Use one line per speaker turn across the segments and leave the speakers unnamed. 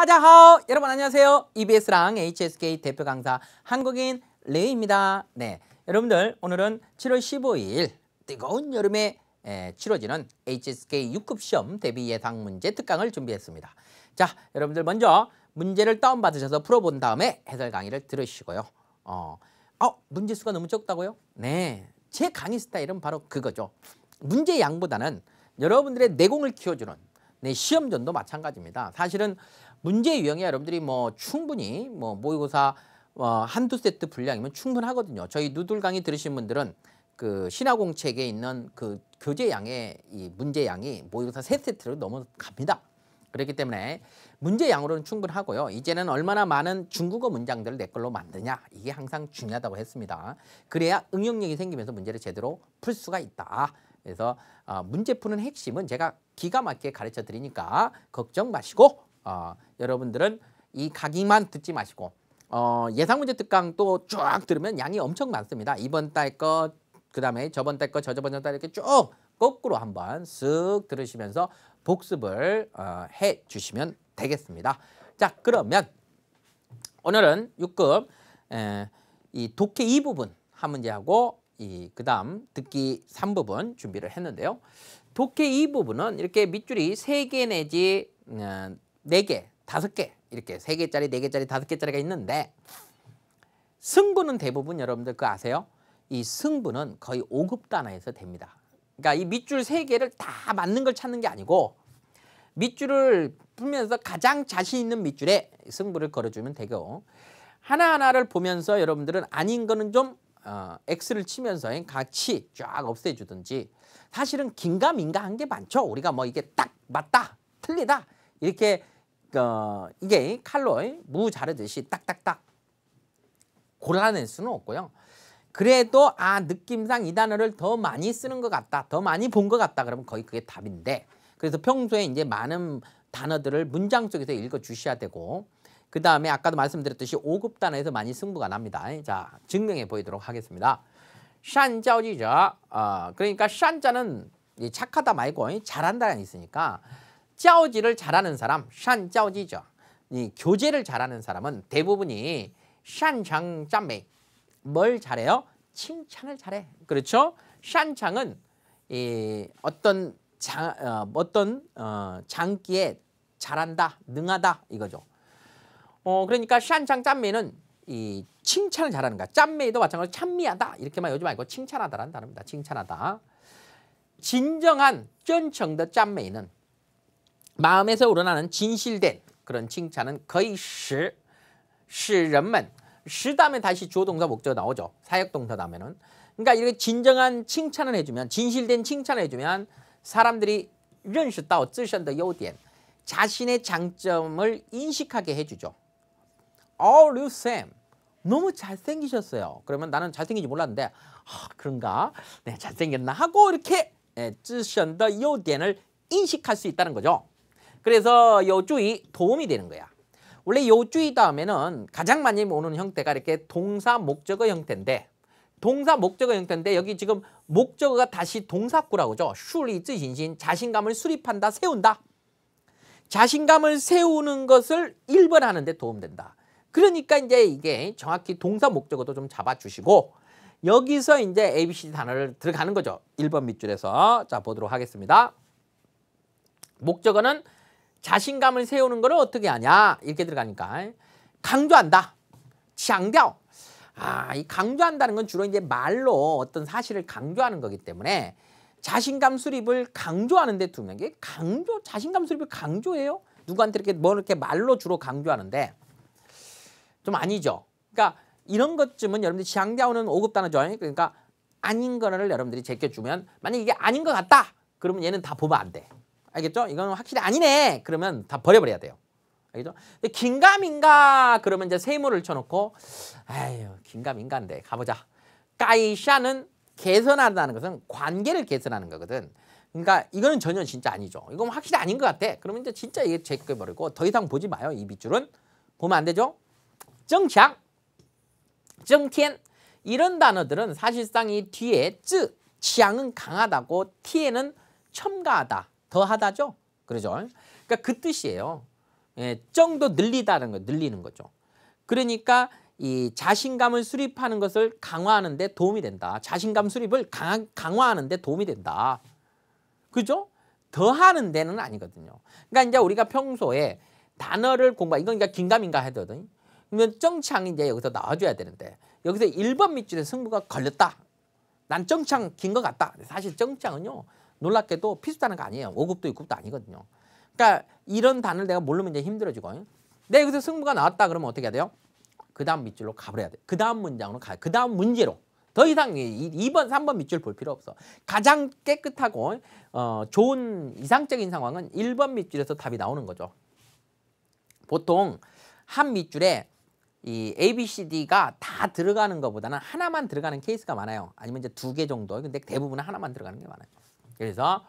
다자하오 여러분 안녕하세요. EBS랑 HSK 대표 강사 한국인 레이입니다. 네, 여러분들 오늘은 7월 15일 뜨거운 여름에 에, 치러지는 HSK 6급 시험 대비 예상 문제 특강을 준비했습니다. 자, 여러분들 먼저 문제를 다운받으셔서 풀어본 다음에 해설 강의를 들으시고요. 어, 어 문제 수가 너무 적다고요? 네, 제 강의 스타일은 바로 그거죠. 문제 양보다는 여러분들의 내공을 키워주는 네, 시험전도 마찬가지입니다. 사실은 문제 유형이 여러분들이 뭐 충분히 뭐 모의고사 어, 한두 세트 분량이면 충분하거든요. 저희 누들 강의 들으신 분들은 그 신화공책에 있는 그 교재 양의 이 문제 양이 모의고사 세 세트로 넘어갑니다. 그렇기 때문에 문제 양으로는 충분하고요. 이제는 얼마나 많은 중국어 문장들을 내 걸로 만드냐 이게 항상 중요하다고 했습니다. 그래야 응용력이 생기면서 문제를 제대로 풀 수가 있다. 그래서 어, 문제 푸는 핵심은 제가 기가 막히게 가르쳐 드리니까 걱정 마시고 어, 여러분들은 이 각이만 듣지 마시고 어, 예상 문제 특강 또 쭉 들으면 양이 엄청 많습니다. 이번 달거그 다음에 저번 달거 저저번 달 이렇게 쭉 거꾸로 한번 쓱 들으시면서 복습을 어, 해 주시면 되겠습니다. 자 그러면 오늘은 6급 에, 이 독해 2부분 한 문제하고 이 그다음 듣기 3부분 준비를 했는데요. 독해 2부분은 이렇게 밑줄이 3개 내지 음, 4개, 5개 이렇게 3개짜리, 4개짜리, 5개짜리가 있는데 승부는 대부분 여러분들 그 아세요? 이 승부는 거의 5급 단위에서 됩니다. 그러니까 이 밑줄 3개를 다 맞는 걸 찾는 게 아니고 밑줄을 풀면서 가장 자신 있는 밑줄에 승부를 걸어주면 되고 하나하나를 보면서 여러분들은 아닌 거는 좀 어, X를 치면서 같이 쫙 없애주든지 사실은 긴가민가 한 게 많죠. 우리가 뭐 이게 딱 맞다 틀리다 이렇게 어, 이게 칼로 무 자르듯이 딱딱딱 골라낼 수는 없고요. 그래도 아 느낌상 이 단어를 더 많이 쓰는 것 같다. 더 많이 본 것 같다. 그러면 거의 그게 답인데 그래서 평소에 이제 많은 단어들을 문장 속에서 읽어주셔야 되고 그 다음에 아까도 말씀드렸듯이 오급 단어에서 많이 승부가 납니다. 자 증명해 보이도록 하겠습니다. 샨자오지죠. 어, 그러니까 샨자는 착하다 말고 잘한다는 있으니까 짜오지를 잘하는 사람, 샨 짜오지죠. 이 교제를 잘하는 사람은 대부분이 샨장 짬메. 뭘 잘해요? 칭찬을 잘해. 그렇죠? 샨창은 이 어떤 장, 어, 어떤 어, 장기에 잘한다, 능하다 이거죠. 어 그러니까 샨창 짬매는 이 칭찬을 잘하는 거야. 짬매도 마찬가지로 찬미하다 이렇게만 요즘 말고 칭찬하다라는 단어입니다. 칭찬하다. 진정한 쩐청더 짬매는 마음에서 우러나는 진실된 그런 칭찬은 거의 시, 시人们 시 다음에 다시 주어 동사 목적 나오죠. 사역 동사 다음에는. 그러니까 이렇게 진정한 칭찬을 해주면 진실된 칭찬을 해주면 사람들이 认识到自身的요点 자신의 장점을 인식하게 해주죠. Oh, you Sam. 너무 잘생기셨어요. 그러면 나는 잘생긴지 몰랐는데 아, 그런가? 네, 잘생겼나? 하고 이렇게 네, 예, 自身요优点을 인식할 수 있다는 거죠. 그래서 요주의 도움이 되는 거야. 원래 요주의 다음에는 가장 많이 오는 형태가 이렇게 동사 목적어 형태인데 동사 목적어 형태인데 여기 지금 목적어가 다시 동사구라고죠. 하슈리뜻진신 자신감을 수립한다 세운다. 자신감을 세우는 것을 1번 하는데 도움된다. 그러니까 이제 이게 정확히 동사 목적어도 좀 잡아주시고 여기서 이제 ABC 단어를 들어가는 거죠. 1번 밑줄에서 자 보도록 하겠습니다. 목적어는 자신감을 세우는 걸 어떻게 하냐 이렇게 들어가니까 강조한다. 장교. 아, 이 강조한다는 건 주로 이제 말로 어떤 사실을 강조하는 거기 때문에 자신감 수립을 강조하는 데 두면 게 강조 자신감 수립을 강조해요? 누구한테 이렇게 뭐 이렇게 말로 주로 강조하는데 좀 아니죠. 그러니까 이런 것쯤은 여러분들장자는 오급 단어죠. 그러니까 아닌 거를 여러분들이 제껴주면 만약 이게 아닌 것 같다. 그러면 얘는 다 보면 안 돼. 알겠죠? 이건 확실히 아니네. 그러면 다 버려버려야 돼요. 알겠죠? 근데 긴가민가 그러면 이제 세모를 쳐놓고 아유 긴가민가인데 가보자. 까이샤는 개선한다는 것은 관계를 개선하는 거거든. 그러니까 이거는 전혀 진짜 아니죠. 이건 확실히 아닌 것 같아. 그러면 이제 진짜 이게 제껴버리고 더 이상 보지 마요. 이 밑줄은. 보면 안 되죠? 정창, 정티 이런 단어들은 사실상 이 뒤에 쯔, 치앙은 강하다고 티에는 첨가하다. 더하다죠. 그러죠. 그러니까 그 뜻이에요. 예, 정도 늘리다는 거 늘리는 거죠. 그러니까 이 자신감을 수립하는 것을 강화하는 데 도움이 된다. 자신감 수립을 강, 강화하는 데 도움이 된다. 그죠? 더하는 데는 아니거든요. 그러니까 이제 우리가 평소에 단어를 공부, 이건 그러니까 긴가민가 하거든. 그러면 정창 이제 여기서 나와줘야 되는데 여기서 1번 밑줄에 승부가 걸렸다. 난 정창 긴 것 같다. 사실 정창은요. 놀랍게도 비슷하는 거 아니에요. 5급도 6급도 아니거든요. 그러니까 이런 단을 어 내가 모르면 이제 힘들어지고 내 여기서 승부가 나왔다 그러면 어떻게 해야 돼요? 그 다음 밑줄로 가버려야 돼. 그 다음 문장으로 가. 요그 다음 문제로. 더 이상 2번, 3번 밑줄 볼 필요 없어. 가장 깨끗하고 어, 좋은 이상적인 상황은 1번 밑줄에서 답이 나오는 거죠. 보통 한 밑줄에 이 A, B, C, D가 다 들어가는 것보다는 하나만 들어가는 케이스가 많아요. 아니면 이제 두 개 정도. 근데 대부분은 하나만 들어가는 게 많아요. 그래서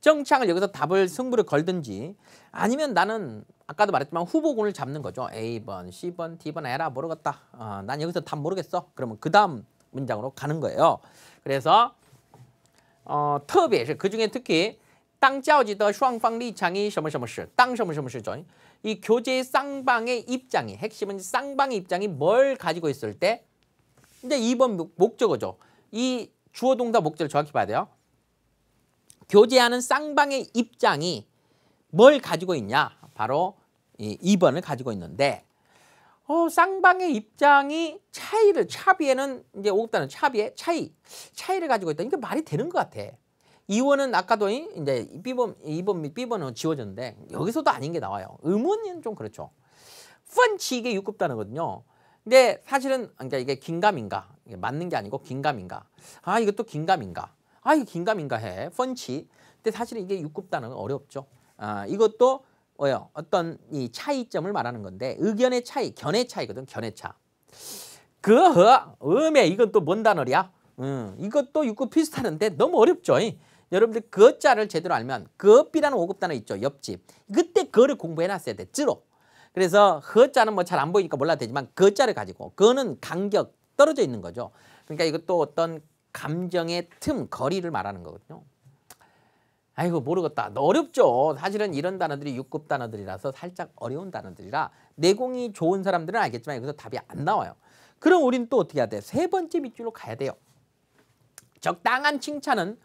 정창을 여기서 답을 승부를 걸든지 아니면 나는 아까도 말했지만 후보군을 잡는 거죠. A번, C번, D번 에라 모르겠다. 어, 난 여기서 답 모르겠어. 그러면 그 다음 문장으로 가는 거예요. 그래서 어, 特别是그 중에 특히 땅짜지더 슈앙팡 리이什么什么事,땅什么什么事이 교재 쌍방의 입장이 핵심은 쌍방의 입장이 뭘 가지고 있을 때 이제 2번 목적어죠. 이 주어 동사 목적을 정확히 봐야 돼요. 교제하는 쌍방의 입장이 뭘 가지고 있냐? 바로 이 2번을 가지고 있는데 어, 쌍방의 입장이 차이를 차비에는 이제 오급다는 차비의 차이 차이를 가지고 있다. 이게 말이 되는 것 같아. 이원은 아까도 이제 B번, 2번, B번은 지워졌는데 여기서도 아닌 게 나와요. 음원은 좀 그렇죠. 펀치 이게 6급 단어거든요. 근데 사실은 그러니까 이게 긴감인가? 이게 맞는 게 아니고 긴감인가? 아 이것도 긴감인가? 아이거 긴가민가 해. 펀치. 근데 사실 이게 6급 단은 어렵죠. 아, 이것도 뭐요? 어떤 이 차이점을 말하는 건데 의견의 차이, 견해 차이거든. 견해 차. 그 음에 이건 또 뭔 단어야? 음, 이것도 6급 비슷하는데 너무 어렵죠. 이. 여러분들 그 자를 제대로 알면 그비라는 5급 단어 있죠. 옆집. 그때 그를 공부해 놨어야 돼. 쯔로. 그래서 허 자는 뭐 잘 안 보이니까 몰라 되지만 그 자를 가지고 그는 간격 떨어져 있는 거죠. 그러니까 이것도 어떤 감정의 틈, 거리를 말하는 거거든요. 아이고 모르겠다. 어렵죠. 사실은 이런 단어들이 6급 단어들이라서 살짝 어려운 단어들이라 내공이 좋은 사람들은 알겠지만 여기서 답이 안 나와요. 그럼 우린 또 어떻게 해야 돼? 세 번째 밑줄로 가야 돼요. 적당한 칭찬은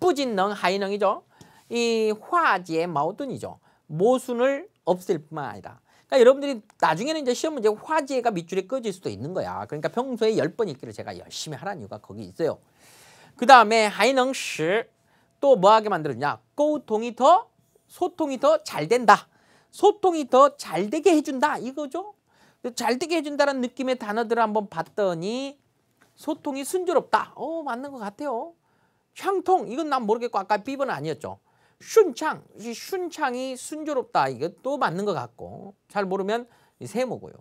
뿌진능 하이능이죠. 이 화지의 마우든이죠. 모순을 없앨 뿐만 아니라 그러니까 여러분들이 나중에는 이제 시험 문제 화제가 밑줄에 꺼질 수도 있는 거야. 그러니까 평소에 1 0번 읽기를 제가 열심히 하라는 이유가 거기 있어요. 그 다음에 하이능시 또 뭐하게 만들었냐.沟통이 더 소통이 더 잘 된다. 소통이 더 잘 되게 해준다 이거죠. 잘 되게 해준다는 느낌의 단어들을 한번 봤더니 소통이 순조롭다. 어 맞는 것 같아요. 향통 이건 난 모르겠고 아까 B번 아니었죠. 순창, 순창이 순조롭다 이것도 맞는 것 같고 잘 모르면 세모고요.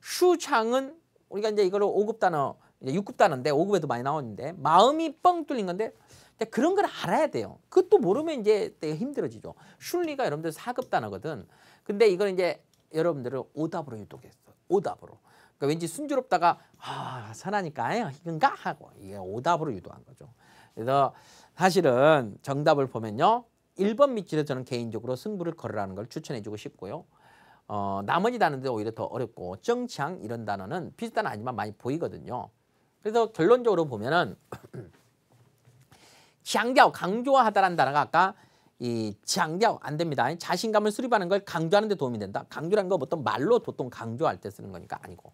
수창은 우리가 이제 이걸 오급 단어, 이제 6급 단어인데 오급에도 많이 나오는데 마음이 뻥 뚫린 건데 그런 걸 알아야 돼요. 그것도 모르면 이제 힘들어지죠. 순리가 여러분들 사급 단어거든. 근데 이걸 이제 여러분들을 오답으로 유독했어. 오답으로. 그러니까 왠지 순조롭다가 아 선하니까 이건가 하고 이게 오답으로 유도한 거죠. 그래서 사실은 정답을 보면요. 1번 밑줄에 저는 개인적으로 승부를 걸으라는 걸 추천해주고 싶고요. 어, 나머지 단어들 오히려 더 어렵고 정치 이런 단어는 비슷한 아니지만 많이 보이거든요. 그래서 결론적으로 보면은 지향 강조하다라는 단어가 아까 이지향안 됩니다. 자신감을 수립하는 걸 강조하는 데 도움이 된다. 강조라는 건 어떤 말로 보통 강조할 때 쓰는 거니까 아니고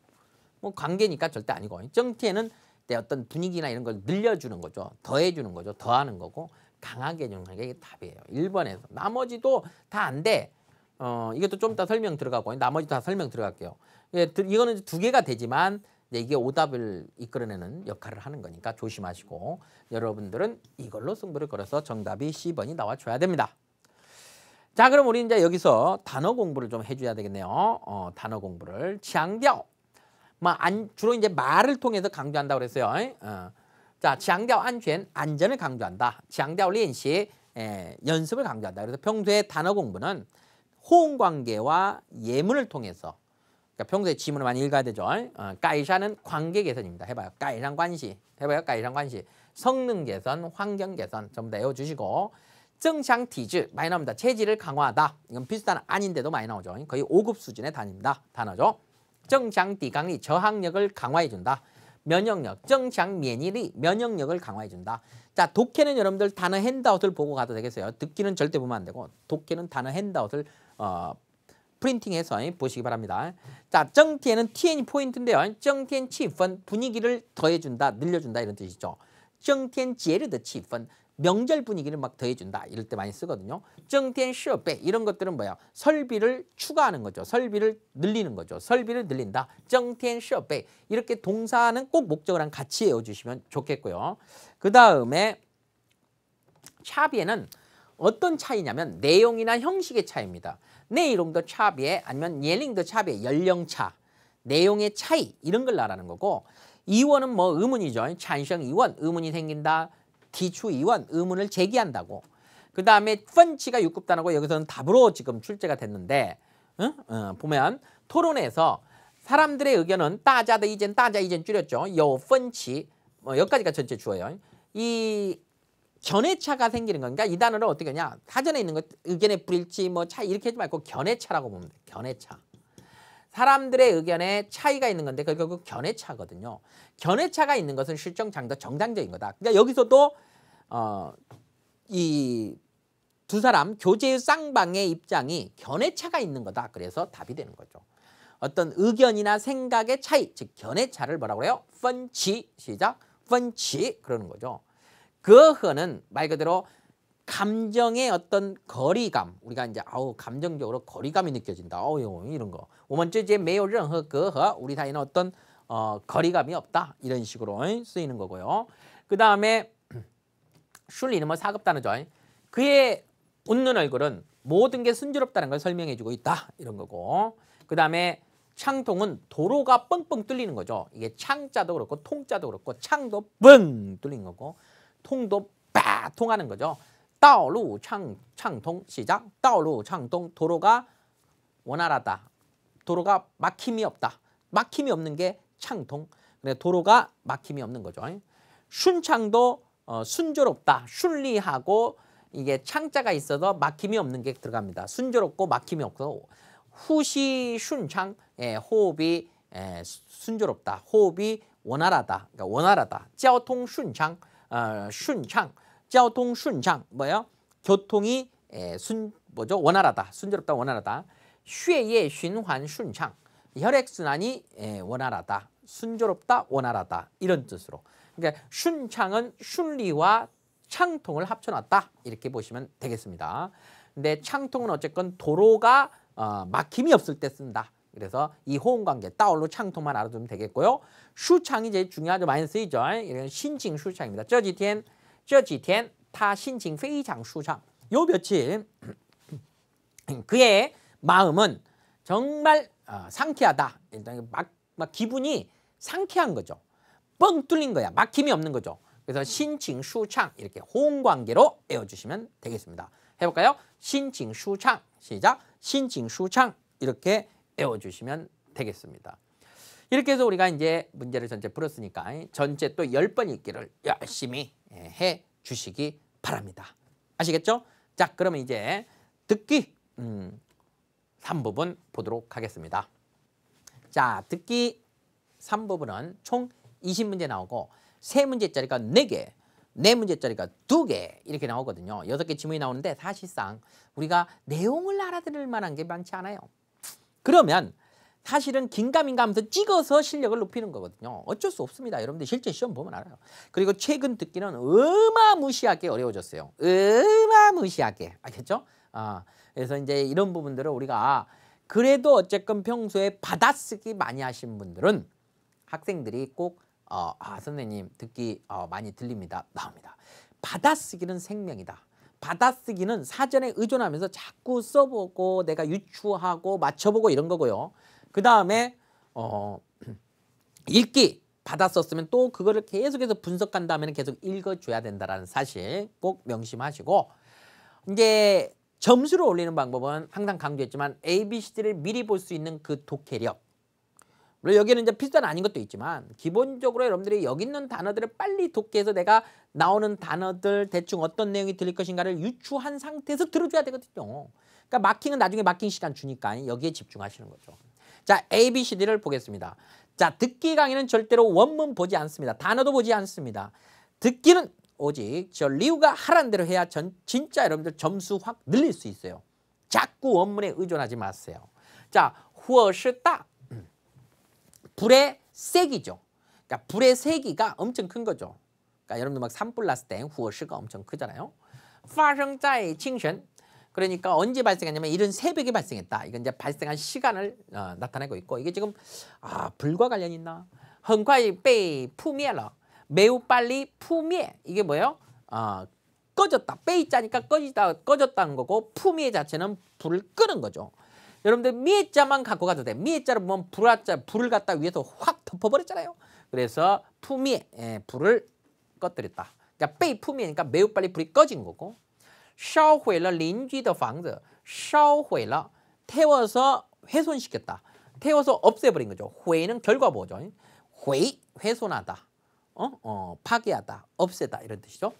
뭐 관계니까 절대 아니고 정치는 어떤 분위기나 이런 걸 늘려주는 거죠. 더해주는 거죠. 더하는 거고 강하게 적용하는 게 답이에요. 1번에서. 나머지도 다 안 돼. 어, 이것도 좀 이따 설명 들어가고 나머지 다 설명 들어갈게요. 예, 이거는 두 개가 되지만 이게 오답을 이끌어내는 역할을 하는 거니까 조심하시고 여러분들은 이걸로 승부를 걸어서 정답이 10번이 나와줘야 됩니다. 자 그럼 우리 이제 여기서 단어 공부를 좀 해줘야 되겠네요. 어, 단어 공부를 장교. 뭐 안, 주로 이제 말을 통해서 강조한다고 그랬어요. 어, 자, 장调 안전, 안전을 강조한다. 장调 연시 에, 연습을 강조한다. 그래서 평소에 단어 공부는 호응 관계와 예문을 통해서 그러니까 평소에 지문을 많이 읽어야 되죠. 까이샤는 어, 관계 개선입니다. 해봐요. 까이상 관시. 해봐요. 까이상 관시. 성능 개선, 환경 개선 전부 다 외워주시고 정상 티즈 많이 나옵니다. 체질을 강화하다. 이건 비슷한 아닌데도 많이 나오죠. 거의 오급 수준의 단입니다. 단어죠. 정상 디강리 저항력을 강화해준다. 면역력, 정착 면역이 면역력을 강화해준다. 자, 독해는 여러분들 단어 핸드아웃을 보고 가도 되겠어요. 듣기는 절대 보면 안 되고 독해는 단어 핸드아웃을 어, 프린팅해서 보시기 바랍니다. 자, 정티에는 TN 포인트인데요. 정티엔 치펀 분위기를 더해준다, 늘려준다 이런 뜻이죠. 정티엔 지에르드 치펀 명절 분위기를 막 더해준다 이럴 때 많이 쓰거든요. 정텐 쇼배 이런 것들은 뭐야? 설비를 추가하는 거죠. 설비를 늘리는 거죠. 설비를 늘린다. 정텐 쇼배 이렇게 동사는 꼭 목적을 랑 같이 외워주시면 좋겠고요. 그 다음에 차비에는 어떤 차이냐면 내용이나 형식의 차이입니다. 내용도 차비에 아니면 예링도 차비에 연령차 내용의 차이 이런 걸나라는 거고 이원은 뭐 의문이죠. 찬성 이원 의문이 생긴다. 기초이원 의문을 제기한다고. 그 다음에 펀치가 6급 단하고 여기서는 답으로 지금 출제가 됐는데 응? 어, 보면 토론에서 사람들의 의견은 따자다 이젠 따자 이젠 줄였죠. 요 펀치 뭐 여기까지가 전체 주어요이 견해차가 생기는 거니까 이 단어를 어떻게 하냐 사전에 있는 것 의견의 불일치 뭐 차 이렇게 하지 말고 견해차라고 보면 돼 견해차 사람들의 의견에 차이가 있는 건데 그게 결국 견해차거든요 견해차가 있는 것은 실정장도 정당적인 거다 그러니까 여기서도 어, 이두 사람 교제의 쌍방의 입장이 견해차가 있는 거다. 그래서 답이 되는 거죠. 어떤 의견이나 생각의 차이, 즉 견해차를 뭐라고 그래요? 펀치 시작, 펀치 그러는 거죠. 그허는말 그대로 감정의 어떤 거리감 우리가 이제 아우 감정적으로 거리감이 느껴진다 어우 이런 거 오먼저제 매요런 허그허 우리 사이는 어떤 어 거리감이 없다 이런 식으로 쓰이는 거고요 그 다음에 슐리는뭐 사급 단어죠. 그의 웃는 얼굴은 모든 게 순조롭다는 걸 설명해주고 있다 이런 거고 그 다음에 창통은 도로가 뻥뻥 뚫리는 거죠. 이게 창자도 그렇고 통자도 그렇고 창도 뻥 뚫린 거고 통도 빠 통하는 거죠. 道路 창, 창통 시작 道路 창통 도로가 원활하다. 도로가 막힘이 없다. 막힘이 없는 게 창통. 그래 도로가 막힘이 없는 거죠. 순창도 어, 순조롭다, 순리하고 이게 창자가 있어서 막힘이 없는 게 들어갑니다. 순조롭고 막힘이 없고 후시 순창, 예, 호흡이 예, 순조롭다, 호흡이 원활하다, 그러니까 원활하다. 교통 순창, 어, 순창, 교통 순창 뭐요? 교통이 예, 순 뭐죠? 원활하다, 순조롭다, 원활하다. 쉐예 순환 순창, 혈액 순환이 예, 원활하다, 순조롭다, 원활하다 이런 뜻으로. 그러니까 슌창은 순리와 창통을 합쳐놨다 이렇게 보시면 되겠습니다. 근데 창통은 어쨌건 도로가 어, 막힘이 없을 때 쓴다. 그래서 이 호응 관계 따올로 창통만 알아두면 되겠고요. 슈창이 제일 중요하죠. 많이 쓰이죠. 이런 신칭 슈창입니다. 这几天,这几天,他心情非常舒畅.요 며칠 그의 마음은 정말 어, 상쾌하다. 일단 막, 막 기분이 상쾌한 거죠. 뻥 뚫린 거야. 막힘이 없는 거죠. 그래서 신칭수창 이렇게 호응 관계로 외워주시면 되겠습니다. 해볼까요? 신칭수창 시작 신칭수창 이렇게 외워주시면 되겠습니다. 이렇게 해서 우리가 이제 문제를 전체 풀었으니까 전체 또 열 번 읽기를 열심히 예, 해 주시기 바랍니다. 아시겠죠? 자 그러면 이제 듣기 음, 3부분 보도록 하겠습니다. 자 듣기 3부분은 총 20문제 나오고 3문제짜리가 4개, 4문제짜리가 2개 이렇게 나오거든요. 6개 지문이 나오는데 사실상 우리가 내용을 알아들을 만한 게 많지 않아요. 그러면 사실은 긴가민가 하면서 찍어서 실력을 높이는 거거든요. 어쩔 수 없습니다. 여러분들 실제 시험 보면 알아요. 그리고 최근 듣기는 어마무시하게 어려워졌어요. 어마무시하게. 알겠죠? 아, 그래서 이제 이런 부분들을 우리가 그래도 어쨌건 평소에 받아쓰기 많이 하신 분들은 학생들이 꼭 어, 아 선생님 듣기 어, 많이 들립니다. 나옵니다. 받아쓰기는 생명이다. 받아쓰기는 사전에 의존하면서 자꾸 써보고 내가 유추하고 맞춰보고 이런 거고요. 그 다음에 어, 읽기 받았었으면또 그거를 계속해서 분석한 다음에는 계속 읽어줘야 된다라는 사실 꼭 명심하시고 이제 점수를 올리는 방법은 항상 강조했지만 ABCD를 미리 볼 수 있는 그 독해력 물론 여기는 이제 필수단 아닌 것도 있지만 기본적으로 여러분들이 여기 있는 단어들을 빨리 독해해서 내가 나오는 단어들 대충 어떤 내용이 들릴 것인가를 유추한 상태에서 들어줘야 되거든요. 그러니까 마킹은 나중에 마킹 시간 주니까 여기에 집중하시는 거죠. 자, A, B, C, D를 보겠습니다. 자, 듣기 강의는 절대로 원문 보지 않습니다. 단어도 보지 않습니다. 듣기는 오직 저 리우가 하란 대로 해야 전, 진짜 여러분들 점수 확 늘릴 수 있어요. 자꾸 원문에 의존하지 마세요. 자, 후어시 딱. 불의 세기죠. 그러니까 불의 세기가 엄청 큰 거죠. 그러니까 여러분들 막 산불났을 때 후어시가 엄청 크잖아요. 파생자의 칭션 그러니까 언제 발생했냐면 이런 새벽에 발생했다. 이건 이제 발생한 시간을 어, 나타내고 있고 이게 지금 아 불과 관련 있나? 헝과이 빼이 푸미엘러 매우 빨리 푸미에 이게 뭐예요? 어, 꺼졌다. 빼이 짜니까 꺼지다 꺼졌다는 거고 푸미에 자체는 불을 끄는 거죠. 여러분들 미자만 갖고 가도 돼. 미자를 보면 불자 불을 갖다 위에서 확 덮어버렸잖아요. 그래서 품이 예, 불을 꺼뜨렸다. 그러니까 빼 품이니까 매우 빨리 불이 꺼진 거고. 烧毁了邻居的房子烧毁了 태워서 훼손시켰다. 태워서 없애버린 거죠. 회는 결과 뭐죠? 회, 훼손하다. 어? 어, 파괴하다, 없애다 이런 뜻이죠.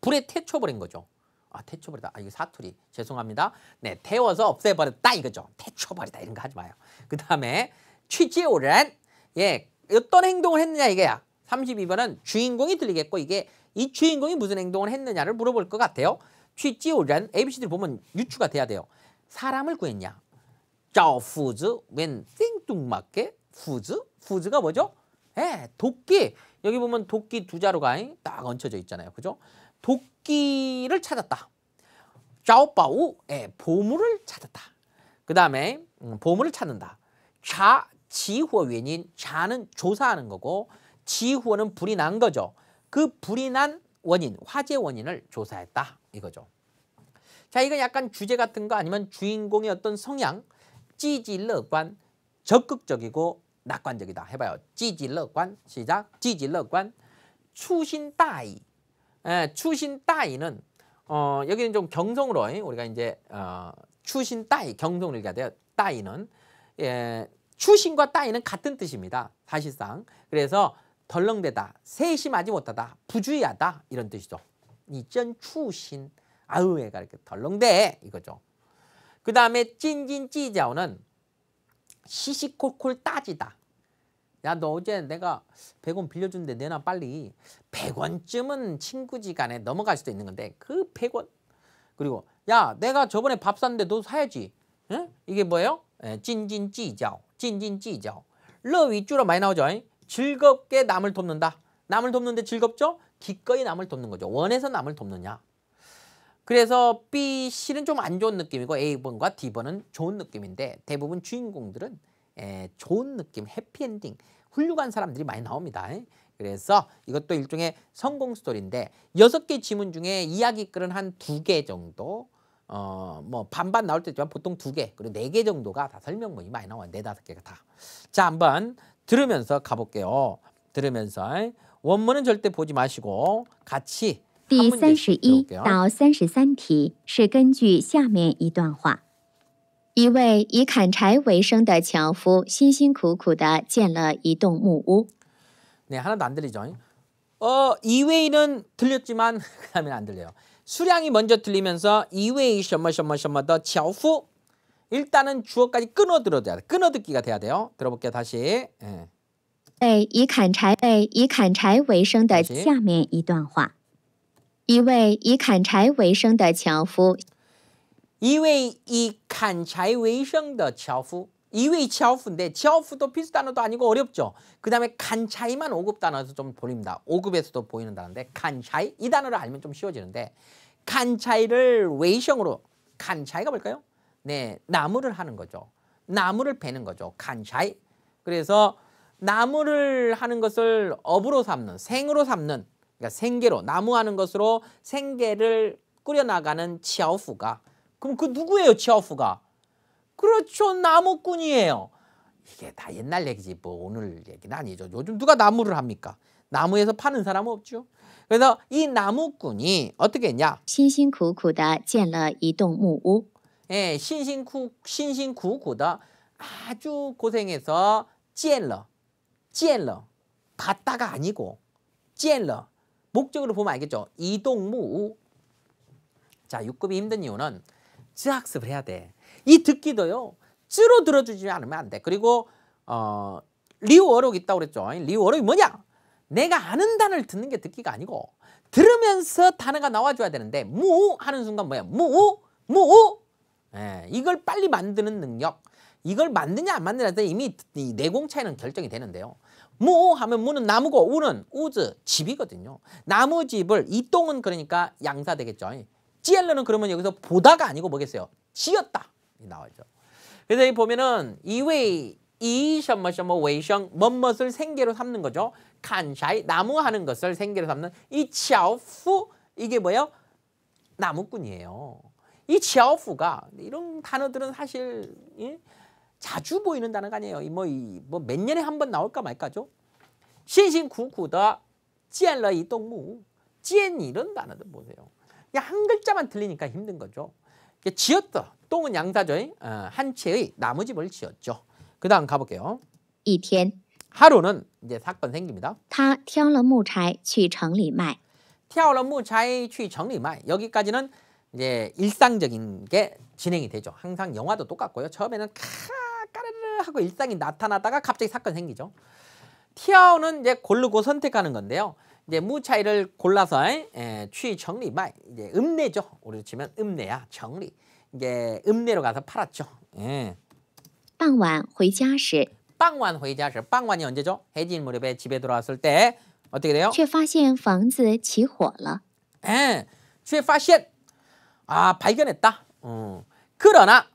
불에 태쳐버린 거죠. 아태초버리다아 이거 사투리 죄송합니다. 네 태워서 없애버렸다 이거죠. 태초버리다 이런 거 하지 마요. 그 다음에 취지오란예 어떤 행동을 했느냐 이게야. 32번은 주인공이 들리겠고 이게 이 주인공이 무슨 행동을 했느냐를 물어볼 것 같아요. 취지오란 ABC들 보면 유추가 돼야 돼요. 사람을 구했냐? 저후즈웬 띵뚱맞게 후즈 후즈가 뭐죠? 예, 도끼 여기 보면 도끼 두 자루가 딱 얹혀져 있잖아요. 그죠? 도끼 토끼를 찾았다. 짜오바우의 보물을 찾았다. 그 다음에 음, 보물을 찾는다. 자, 지후 원인 자는 조사하는 거고 지후어는 불이 난 거죠. 그 불이 난 원인, 화재 원인을 조사했다 이거죠. 자, 이건 약간 주제 같은 거 아니면 주인공의 어떤 성향, 찌질러관, 적극적이고 낙관적이다. 해봐요. 찌질러관 시작. 찌질러관, 추신다이 에, 예, 추신 따이는 어, 여기는 좀 경성으로 우리가 이제 어, 추신 따이 경성을 읽어야 따이는 예, 추신과 따이는 같은 뜻입니다. 사실상 그래서 덜렁대다, 세심하지 못하다, 부주의하다 이런 뜻이죠. 이전 추신 아우 애가 이렇게 덜렁대 이거죠. 그 다음에 찐진 찌자오는 시시콜콜 따지다. 야너 어제 내가 100원 빌려준데 내놔 빨리 100원쯤은 친구지 간에 넘어갈 수도 있는 건데 그 100원 그리고 야 내가 저번에 밥 샀는데 너 사야지 응? 이게 뭐예요? 예, 찐찐찌죠 찐찐찌죠 러위 주로 많이 나오죠 즐겁게 남을 돕는다 남을 돕는데 즐겁죠? 기꺼이 남을 돕는 거죠 원해서 남을 돕느냐 그래서 B, C는 좀 안 좋은 느낌이고 A번과 D번은 좋은 느낌인데 대부분 주인공들은 에, 예, 좋은 느낌, 해피엔딩, 훌륭한 사람들이 많이 나옵니다. 그래서 이것도 일종의 성공 스토리인데 여섯 개 지문 중에 이야기글은 한 두 개 정도 어뭐 반반 나올 때 있지만 보통 두 개 그리고 네 개 정도가 다 설명문이 많이 나와요. 네 다섯 개가 다. 자 한번 들으면서 가볼게요. 들으면서 원문은 절대 보지 마시고 같이
第三十一到三十三题是根据下面一段话。一位以砍柴为生的樵夫，辛辛苦苦地建了一栋木屋。
你哈那单词里讲音？哦，이외에는들렸지만그다음엔안들려요수량이먼저틀리면서이외에셔머셔머셔머더쵸우일단은주어까지끊어들어야돼끊어듣기가돼야돼요들어볼게다시
哎，以砍柴，哎，以砍柴为生的下面一段话。一位以砍柴为生的樵夫。
一位이 칸차이 웨이성의樵夫 이외의 치아프인데치아프도 필수 단어도 아니고 어렵죠. 그 다음에 칸차이만 5급 단어에서 좀 보입니다. 5급에서도 보이는 단어인데 칸차이 이 단어를 알면 좀 쉬워지는데 칸차이를 웨이성으로 칸차이가 뭘까요? 네, 나무를 하는 거죠. 나무를 베는 거죠. 칸차이. 그래서 나무를 하는 것을 업으로 삼는, 생으로 삼는, 그러니까 생계로 나무하는 것으로 생계를 꾸려나가는 치아우프가 그럼 그 누구예요 치아우프가 그렇죠 나무꾼이에요. 이게 다 옛날 얘기지 뭐 오늘 얘기는 아니죠. 요즘 누가 나무를 합니까? 나무에서 파는 사람 없죠. 그래서 이 나무꾼이 어떻게
했냐? 신신苦苦다 建了一栋木屋.
예, 신신쿠 신신쿠쿠다 아주 고생해서 建了建了 봤다가 아니고 建了 목적으로 보면 알겠죠. 이동무. 자, 6급이 힘든 이유는 쯔학습을 해야 돼. 이 듣기도요. 쯔로 들어주지 않으면 안 돼. 그리고 어, 리워록 있다고 그랬죠. 리워록이 뭐냐? 내가 아는 단어를 듣는 게 듣기가 아니고 들으면서 단어가 나와줘야 되는데 무 하는 순간 뭐야? 무, 무. 예, 이걸 빨리 만드는 능력. 이걸 만드냐 안만드냐이따 이미 내공 차이는 결정이 되는데요. 무 하면 무는 나무고 우는 우즈 집이거든요. 나무집을 이똥은 그러니까 양사 되겠죠. 찌엘러는 그러면 여기서 보다가 아니고 뭐겠어요? 지었다 나와죠. 그래서 여기 보면은 이웨이 이셔머셔머 웨 멋멋을 생계로 삼는 거죠. 칸샤이 나무하는 것을 생계로 삼는 이치아오 이게 뭐요 나무꾼이에요. 이치아오가 이런 단어들은 사실 예? 자주 보이는 단어가 아니에요. 뭐뭐몇 년에 한 번 나올까 말까죠. 신신구구다 찌엘러 이 동무 찌엔 이런 단어들 보세요. 한 글자만 틀리니까 힘든 거죠. 지었다. 똥은 양사저한 어, 채의 나무집을 지었죠. 그 다음 가볼게요. 一天 하루는 이제 사건 생깁니다.
他挑了木柴去城里卖.挑了木柴去城里卖.
여기까지는 이제 일상적인 게 진행이 되죠. 항상 영화도 똑같고요. 처음에는 까르르 하고 일상이 나타나다가 갑자기 사건 생기죠. 티아오는 이제 고르고 선택하는 건데요. 이제 무차이를 골라서 에, 취 정리마 이제 읍내죠. 우리로 치면 읍내야 정리. 이제 읍내로 가서 팔았죠. 예.
傍晚回家时.傍晚
회자时.傍晚이 언제죠? 해진 무렵에 집에 돌아왔을 때 어떻게 돼요?
却发现房子起火了.
예. 却发现. 아, 발견했다. 어. 그러나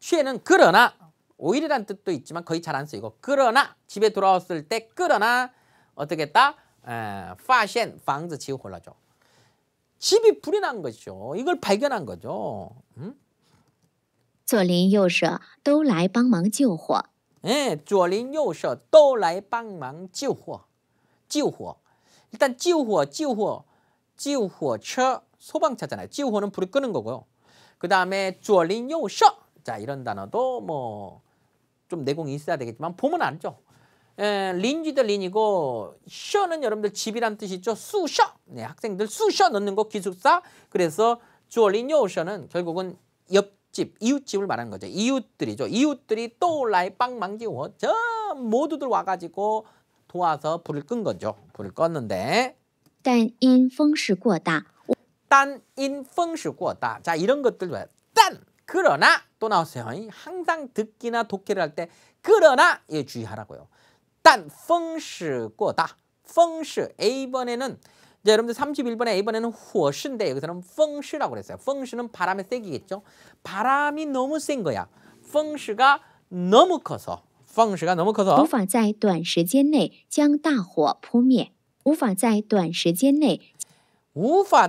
却는 그러나 오히려란 뜻도 있지만 거의 잘 안 쓰이고 그러나 집에 돌아왔을 때 그러나 어떻게 했다? 에, 예, 파셴 방지 지우홀라죠. 집이 불이
난거죠 이걸 발견한 거죠. 음? 左邻右舍都来帮忙救火.
예, 左邻右舍都来帮忙救火.救火. 일단 救火,救火,救火车 소방차잖아요. 救火는 불이 끄는 거고요. 그다음에 左邻右舍. 자, 이런 단어도 뭐 좀 내공이 있어야 되겠지만 보면 알죠. 에, 예, 린지도 린이고 셔는 여러분들 집이란 뜻이죠. 수셔. 네, 학생들 수셔 넣는 거 기숙사. 그래서 주얼린요셔는 결국은 옆집, 이웃집을 말하는 거죠. 이웃들이죠. 이웃들이 또라이 빵망지워 뭐, 저 모두들 와가지고 도와서 불을 끈 거죠. 불을 껐는데 단인风势过大但인风势过大 자, 이런 것들 봐요. 딴! 그러나 또 나왔어요. 항상 듣기나 독해를 할 때 그러나 예, 주의하라고요. 但风是过大.风是 A번에는 자, 여러분들 31번에 A번에는 호신데 여기서는 风시라고 그랬어요. 风시는 바람의 세기겠죠. 바람이 너무 센 거야. 风시가 너무 커서 风시가 너무 커서
无法在短时间内将大火扑灭无法在短时间内无法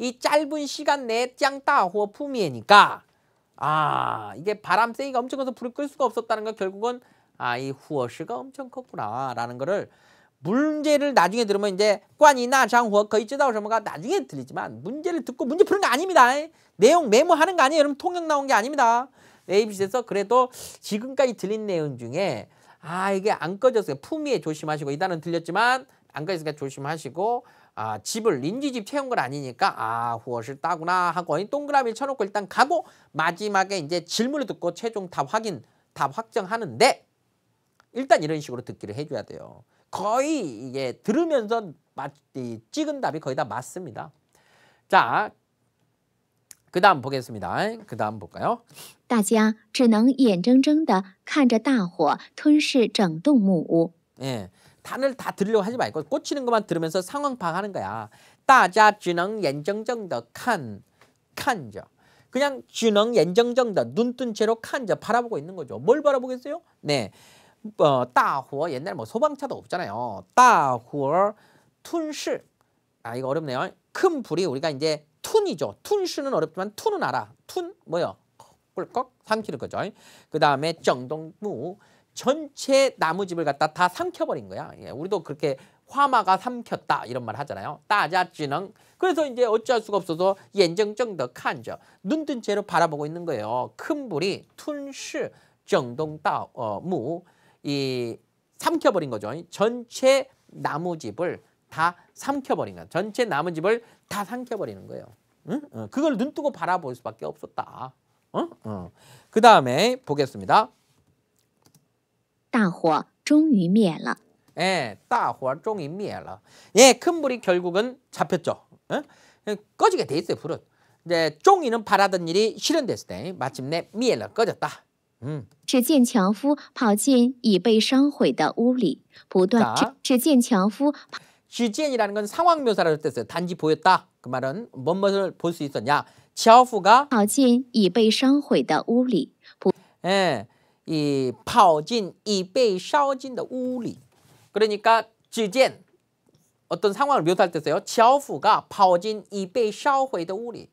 이 짧은 시간 내에 짱따호 품이니까 아 이게 바람 세기가 엄청 커서 불을 끌 수가 없었다는 거 결국은 아 이 후어시가 엄청 컸구나라는 거를 문제를 나중에 들으면 이제 관이나 장호어 거의 쯔다오셔머가 나중에 들리지만 문제를 듣고 문제 푸는 거 아닙니다. 내용 메모하는 거 아니에요. 여러분 통역 나온 게 아닙니다. ABC에서 그래도 지금까지 들린 내용 중에 아 이게 안 꺼졌어요. 품위에 조심하시고 이 단은 들렸지만 안 꺼졌으니까 조심하시고 아, 집을 린지집 채운 건 아니니까 아무엇을 따구나 하고 동그라미 쳐놓고 일단 가고 마지막에 이제 질문을 듣고 최종 답 확인 답 확정하는데 일단 이런 식으로 듣기를 해줘야 돼요. 거의 이게 들으면서 맞, 이, 찍은 답이 거의 다 맞습니다. 자, 그 다음 보겠습니다. 그 다음 볼까요?
大家只能眼睁睁地看着大火吞噬整栋木屋。
예, 단을다 들으려고 하지 말고 꽂히는 것만 들으면서 상황 파악하는 거야. 따자 지능 연정정더 칸 칸죠. 그냥 지능 연정정더 눈뜬 채로 칸저 바라보고 있는 거죠. 뭘 바라보겠어요? 네. 어, 따호 옛날 뭐 소방차도 없잖아요. 따호 툰시 아 이거 어렵네요. 큰 불이 우리가 이제 툰이죠. 툰시는 어렵지만 툰은 알아. 툰 뭐요? 꿀꺽 삼키는 거죠. 그 다음에 정동무 전체 나무집을 갖다 다 삼켜버린 거야. 예, 우리도 그렇게 화마가 삼켰다 이런 말 하잖아요. 따자지능. 그래서 이제 어쩔 수가 없어서 연정정덕 칸저 눈뜬 채로 바라보고 있는 거예요. 큰 불이 툰시 정동다 어무이 삼켜버린 거죠. 전체 나무집을 다 삼켜버린 거야. 전체 나무집을 다 삼켜버리는 거예요. 응? 응. 어, 그걸 눈 뜨고 바라볼 수밖에 없었다. 응? 어? 응. 어. 그 다음에 보겠습니다.
大火终于灭了。
예, 따화 종이 미에 예, 큰 불이 결국은 잡혔죠. 예? 예? 꺼지게 돼 있어요, 불은. 이제 종이는 바라던 일이 실현됐을 때 마침내 미에 꺼졌다.
음. 只见樵夫跑进已被烧毁的屋里，不断只见樵夫。지지이라는건
상황 묘사라고 뜻했어요. 단지 보였다. 그 말은 뭔 것을 볼 수 있었냐.
지하가跑进已被烧毁的屋里。
예. 이 파오진 跑进已被烧진的 우리 그러니까 只젠 어떤 상황을 묘사할 때요. 지하우프가 跑진 이베이 샤오회의 우리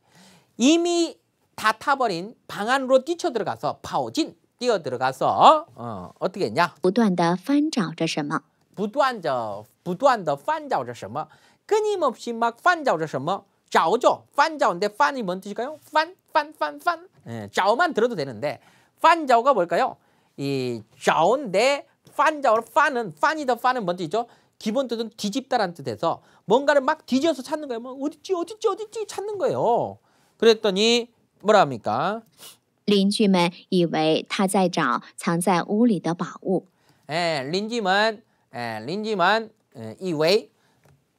이미 다 타버린 방 안으로 뛰쳐 들어가서 跑진 뛰어 들어가서 어, 어떻게 했냐? 不断的翻找着什么.不断的不断판翻找着什么. 끊임없이 막翻找着什么. 找죠. 翻找인데 翻이 뭔 뜻일까요? 翻판翻翻 예, 找만 들어도 되는데 翻找가 뭘까요? 이좌온대 판자온 판은 판이더 판은 뭔 뜻이죠? 기본 뜻은 뒤집다란 뜻에서 뭔가를 막 뒤져서 찾는 거예요. 뭐 어딨지 어딨지 어딨지 찾는 거예요. 그랬더니 뭐라 합니까?
邻居们以为他在找藏在屋里的宝物.
예, 린지만 예, 린지만 이웨이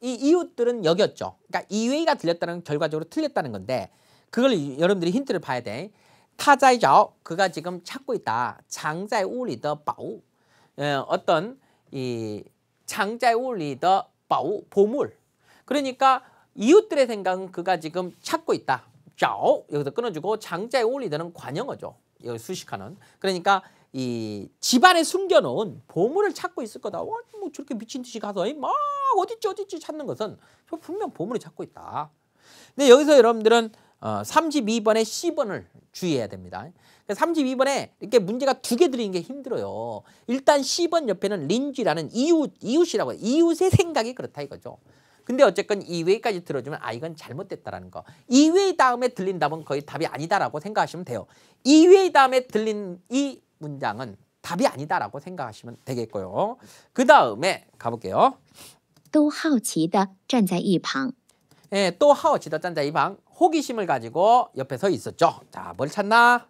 이 이웃들은 여겼죠. 그러니까 이웨이가 들렸다는 결과적으로 틀렸다는 건데 그걸 여러분들이 힌트를 봐야 돼. 타자이자 그가 지금 찾고 있다. 장자의 우리더 바우 어, 예, 어떤 이 장자의 우리더 바우 보물 그러니까 이웃들의 생각은 그가 지금 찾고 있다. 쩌 여기서 끊어주고 장자의 우리더는 관영어죠. 여기 예, 수식하는 그러니까 이 집안에 숨겨놓은 보물을 찾고 있을 거다. 와, 뭐 저렇게 미친 듯이 가서 막 어딨지 어딨지 찾는 것은 저 분명 보물을 찾고 있다. 근데 여기서 여러분들은 어, 32번에 C번을 주의해야 됩니다. 32번에 그러니까 이렇게 문제가 두 개드리는게 힘들어요. 일단 10번 옆에는 린지라는 이웃, 이웃이라고 해요. 이웃의 생각이 그렇다 이거죠. 근데 어쨌건 이외까지 들어주면 아 이건 잘못됐다라는 거. 이외 다음에 들린 답은 거의 답이 아니다라고 생각하시면 돼요. 이외 다음에 들린 이 문장은 답이 아니다라고 생각하시면 되겠고요. 그 다음에 가볼게요.
또好奇的站在一旁.
예, 또好奇的站在一旁. 호기심을 가지고 옆에 서 있었죠. 자, 뭘 찾나?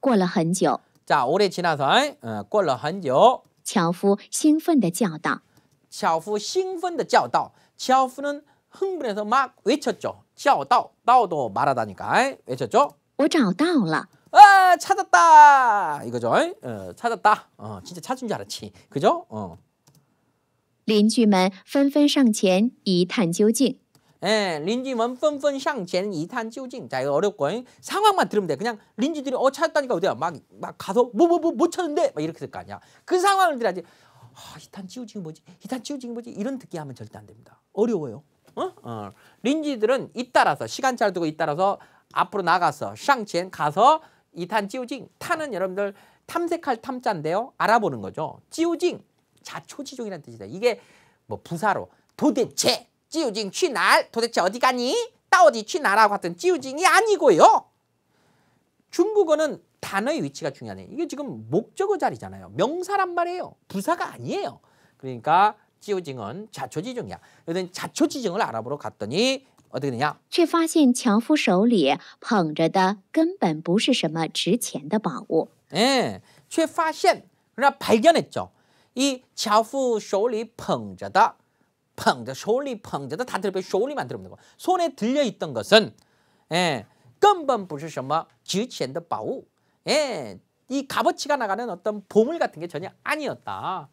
过了很久.
자, 오래 지나서 어, 过了很久.樵夫兴奋地叫道.樵夫兴奋地叫道. 樵夫는 흥분해서 막 외쳤죠. 叫道, 道도 말하다니까 외쳤죠. 我找到了.
아, 찾았다.
이거죠. 어, 찾았다. 어, 진짜 찾은 줄 알았지. 그죠? 어.
邻居们纷纷上前一探究竟。
예, 린지 원펀펀 샹젠 이탄 찌우징자 이거 어렵고 잉? 상황만 들으면 돼 그냥 린지들이 어 찾았다니까 어디야 막막 가서 뭐 뭐뭐못 뭐 찾는데 막 이렇게 될 거 아니야 그 상황을 들어야지 어, 아, 이탄 찌우징 뭐지 이탄 찌우징 뭐지 이런 듣기 하면 절대 안 됩니다 어려워요 어? 어. 린지들은 잇따라서 시간차를 두고 잇따라서 앞으로 나가서 샹첸 가서 이탄 찌우징 타는 여러분들 탐색할 탐자인데요 알아보는 거죠 찌우징 자초지종이라는 뜻이다 이게 뭐 부사로 도대체 지우징 취 날 도대체 어디 가니? 따오디 취나라고 하던 지우징이 아니고요. 중국어는 단어의 위치가 중요하네. 요 이게 지금 목적어 자리잖아요. 명사란 말이에요. 부사가 아니에요. 그러니까 지우징은 자초지종이야. 여랬더 자초지종을 알아보러 갔더니 어떻게 되냐?
却发现樵夫手里捧着的根本不是什么值钱的宝物.
예, 却发现 그러나 발견했죠. 이樵夫手里捧着的 펑자 쇼리 펑자도 다들 배 그 쇼리 만들면 어는 거. 손에 들려 있던 것은 예, 건번 부셔셔마 지치엔더 바우 예, 이 값어치가 나가는 어떤 보물 같은 게 전혀 아니었다.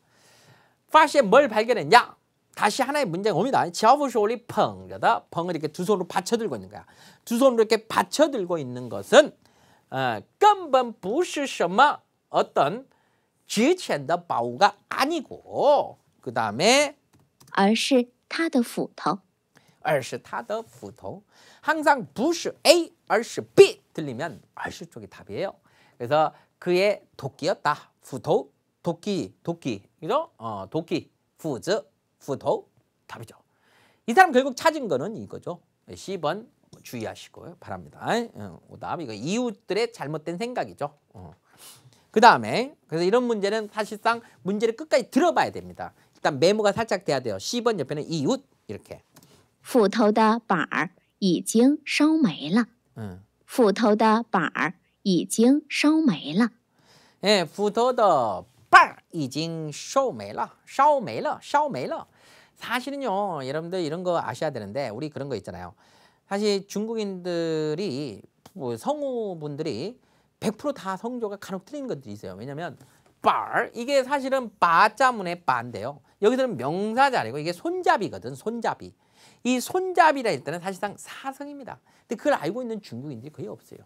파시에 뭘 발견했냐? 다시 하나의 문제가 옵니다. 지하부쇼리 펑자다 펑을 이렇게 두 손으로 받쳐들고 있는 거야. 두 손으로 이렇게 받쳐들고 있는 것은 건번 어, 부셔셔마 어떤 지치엔더 바우가 아니고 그 다음에 而是他的斧头.而是他的斧头. 항상 不是 A, 而是 B 들리면 而是 쪽이 답이에요. 그래서 그의 도끼였다. 斧头, 도끼, 도끼. 이죠? 어, 도끼, 斧子,斧头 답이죠. 이 사람 결국 찾은 거는 이거죠. 10번 주의하시고 바랍니다. 오답 이거 이웃들의 잘못된 생각이죠. 어. 그 다음에 그래서 이런 문제는 사실상 문제를 끝까지 들어봐야 됩니다. 일단 메모가 살짝 돼야 돼요. 10번 옆에는 이웃 이렇게.
斧头的板已经烧没了斧头的板已经烧没了 예,
斧头的板已经烧没了烧没了烧没了 사실은요, 여러분들 이런 거 아셔야 되는데 우리 그런 거 있잖아요. 사실 중국인들이 뭐 성우분들이 100%다 성조가 간혹 틀린 것들이 있어요. 왜냐면 빨 이게 사실은 바자문의 바인요 여기서는 명사자 아니고 이게 손잡이거든 손잡이 이 손잡이라 일단은 사실상 사성입니다 근데 그걸 알고 있는 중국인들이 거의 없어요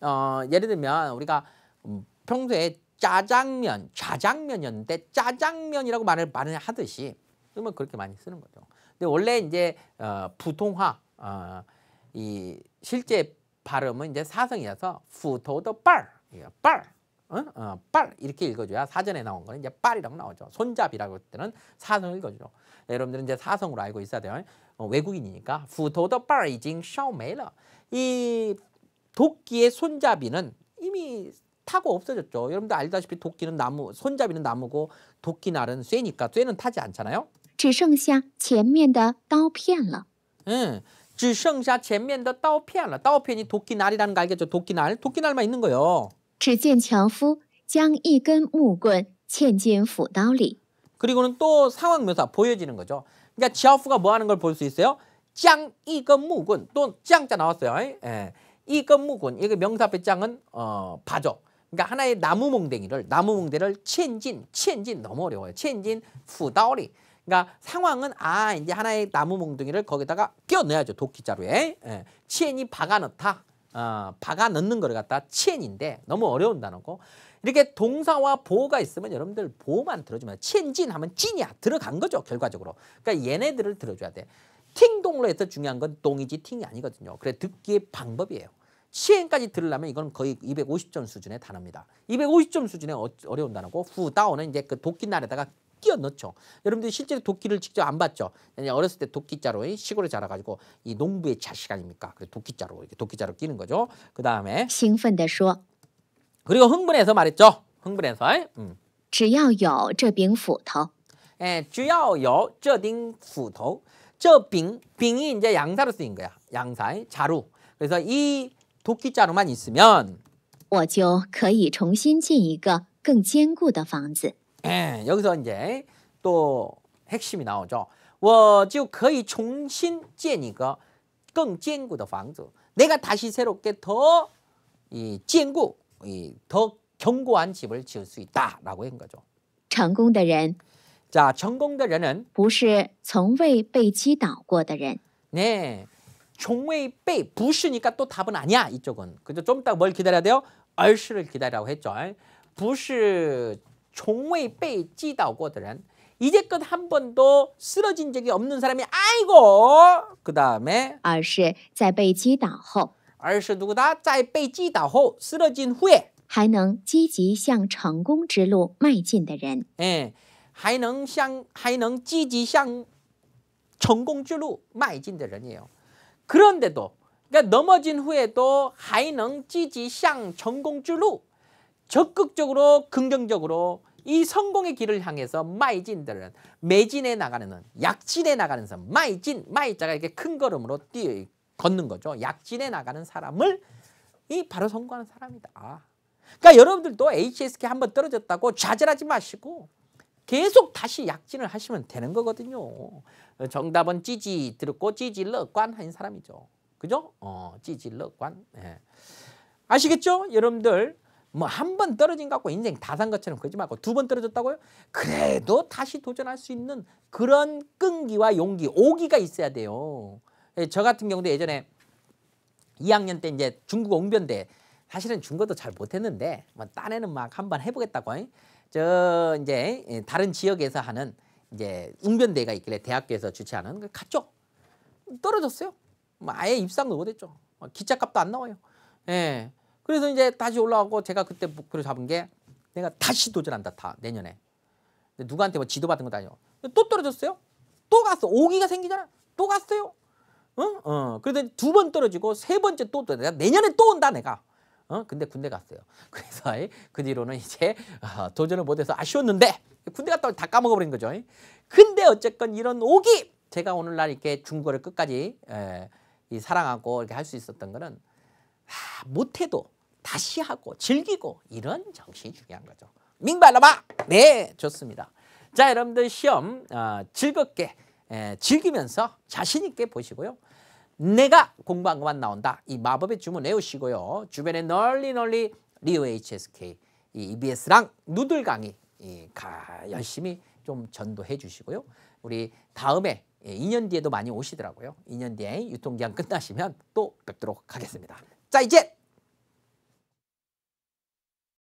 어, 예를 들면 우리가 음, 평소에 짜장면 짜장면이었는데 짜장면이라고 말을 말을 하듯이 그러면 그렇게 많이 쓰는 거죠 근데 원래 이제 어, 부통화 어, 이 실제 발음은 이제 사성이어서 후토더 빨 빨. 어? 어, 빨 이렇게 읽어줘야 사전에 나온 거는 이제 빨이라고 나오죠. 손잡이라고 할 때는 사성 읽어주죠. 네, 여러분들은 이제 사성으로 알고 있어야 돼요. 어, 외국인이니까 후토도 빨이징 샤오메러 이 도끼의 손잡이는 이미 타고 없어졌죠. 여러분들 알다시피 도끼는 나무, 손잡이는 나무고 도끼날은 쇠니까 쇠는 타지 않잖아요.
只剩下前面的刀片了.
응. 只剩下前面的刀片了. 刀片이 도끼날이라는 거 알겠죠? 도끼날. 도끼날만 있는 거예요.
只见樵夫将一根木棍嵌进斧刀里。
그리고는 또 상황 묘사 보여지는 거죠. 그러니까 지하프가 뭐 하는 걸 볼 수 있어요? 짱 이건 무군 또 짱자 나왔어요. 예. 이건 무군 이거 명사배 짱은 어 바죠. 그러니까 하나의 나무 몽댕이를 나무 몽댕이를 첸진 첸진 너무 어려워요. 첸진 후다오리. 그러니까 상황은 아 이제 하나의 나무 몽둥이를 거기다가 끼워 넣어야죠 도끼자루에. 예. 첸이 박아 넣다. 어, 박아 넣는 걸 갖다 치엔인데 너무 어려운 단어고 이렇게 동사와 보가 호 있으면 여러분들 보만 호 들어주면 치엔진 하면 찐이야 들어간 거죠 결과적으로 그러니까 얘네들을 들어줘야 돼 팅동으로 해서 중요한 건 동이지 팅이 아니거든요 그래 듣기의 방법이에요 치엔까지 들으려면 이건 거의 250점 수준의 단어입니다. 250점 수준의 어, 어려운 단어고 후다오는 이제 그 도끼날에다가 끼어 넣죠. 여러분들이 실제로 도끼를 직접 안 봤죠. 어렸을 때 도끼자로 시골에 자라가지고 이 농부의 자식 아닙니까? 그래 도끼자로 이렇게 도끼자로 끼는 거죠. 그 다음에 그리고 흥분해서 말했죠. 흥분해서.
只要有这柄斧头.
예, 只要有这柄斧头.这柄, 빙이 이제 양사로 쓰인 거야. 양사, 자루. 그래서 이 도끼자루만 있으면
我就可以重新建一个更坚固的房子。
예, 여기서 이제 또 핵심이 나오죠. 我就可以重新建一个更坚固的房子. 내가 다시 새롭게 더이坚固, 이더 견고한 집을 지을 수 있다라고 한 거죠.
성공的人. 자, 성공的人은 不是从未被击倒过的人. 네. 종웨이
부시니까 또 답은 아니야 이쪽은 그죠 좀이뭘 기다려야 돼요 얼씨를 기다리라고 했죠 부시 종에 배 찌다 오거든. 이제껏 한 번도 쓰러진 적이 없는
사람이 아이고 그 다음에 而是在被击倒后而是 누구다 在被击倒后 쓰러진 후에 还能积极向成功之路迈进的人 예, 还能向还能积极向成功之路迈进的人이에요.
그런데도 그러니까 넘어진 후에도 还能积极向成功之路 적극적으로 긍정적으로 이 성공의 길을 향해서 마이진들은 매진에 나가는 약진에 나가는 사람 마이진 마이자가 이렇게 큰 걸음으로 뛰어 걷는 거죠 약진에 나가는 사람을 이 바로 성공하는 사람이다 그러니까 여러분들도 HSK 한번 떨어졌다고 좌절하지 마시고 계속 다시 약진을 하시면 되는 거거든요 정답은 찌지 들었고 찌질러관 한 사람이죠 그죠? 어, 찌질러관 네. 예. 아시겠죠? 여러분들 뭐한번 떨어진 것같고 인생 다산 것처럼 그러지 말고 두 번 떨어졌다고요? 그래도 다시 도전할 수 있는 그런 끈기와 용기, 오기가 있어야 돼요. 예, 저 같은 경우도 예전에 2학년 때 이제 중국어 웅변대 사실은 중국어도 잘 못했는데 뭐 딴에는 막 한번 해보겠다고 저 이제 예, 다른 지역에서 하는 이제 웅변대가 있길래 대학교에서 주최하는 그 갔죠. 떨어졌어요. 뭐 아예 입상도 못했죠. 뭐 기차값도 안 나와요. 예. 그래서 이제 다시 올라가고 제가 그때 목표를 잡은 게 내가 다시 도전한다 다 내년에 누구한테 뭐 지도 받은 거 다녀 또 떨어졌어요 또 갔어 오기가 생기잖아 또 갔어요 응? 어? 어 그래서 두 번 떨어지고 세 번째 또 떨어져 내년에 또 온다 내가 어 근데 군대 갔어요 그래서 그 뒤로는 이제 어, 도전을 못해서 아쉬웠는데 군대 갔다 다 까먹어버린 거죠 근데 어쨌건 이런 오기 제가 오늘날 이렇게 중고를 끝까지 에, 이 사랑하고 이렇게 할 수 있었던 거는 아, 못해도 다시 하고 즐기고 이런 정신이 중요한 거죠. 민발라마 네 좋습니다. 자 여러분들 시험 어, 즐겁게 에, 즐기면서 자신 있게 보시고요. 내가 공부한 것만 나온다. 이 마법의 주문 외우시고요. 주변에 널리 널리 리오 HSK, 이 EBS랑 누들 강의 이, 가, 열심히 좀 전도해 주시고요. 우리 다음에 예, 2년 뒤에도 많이 오시더라고요. 2년 뒤에 유통기한 끝나시면 또 뵙도록 하겠습니다. 자 이제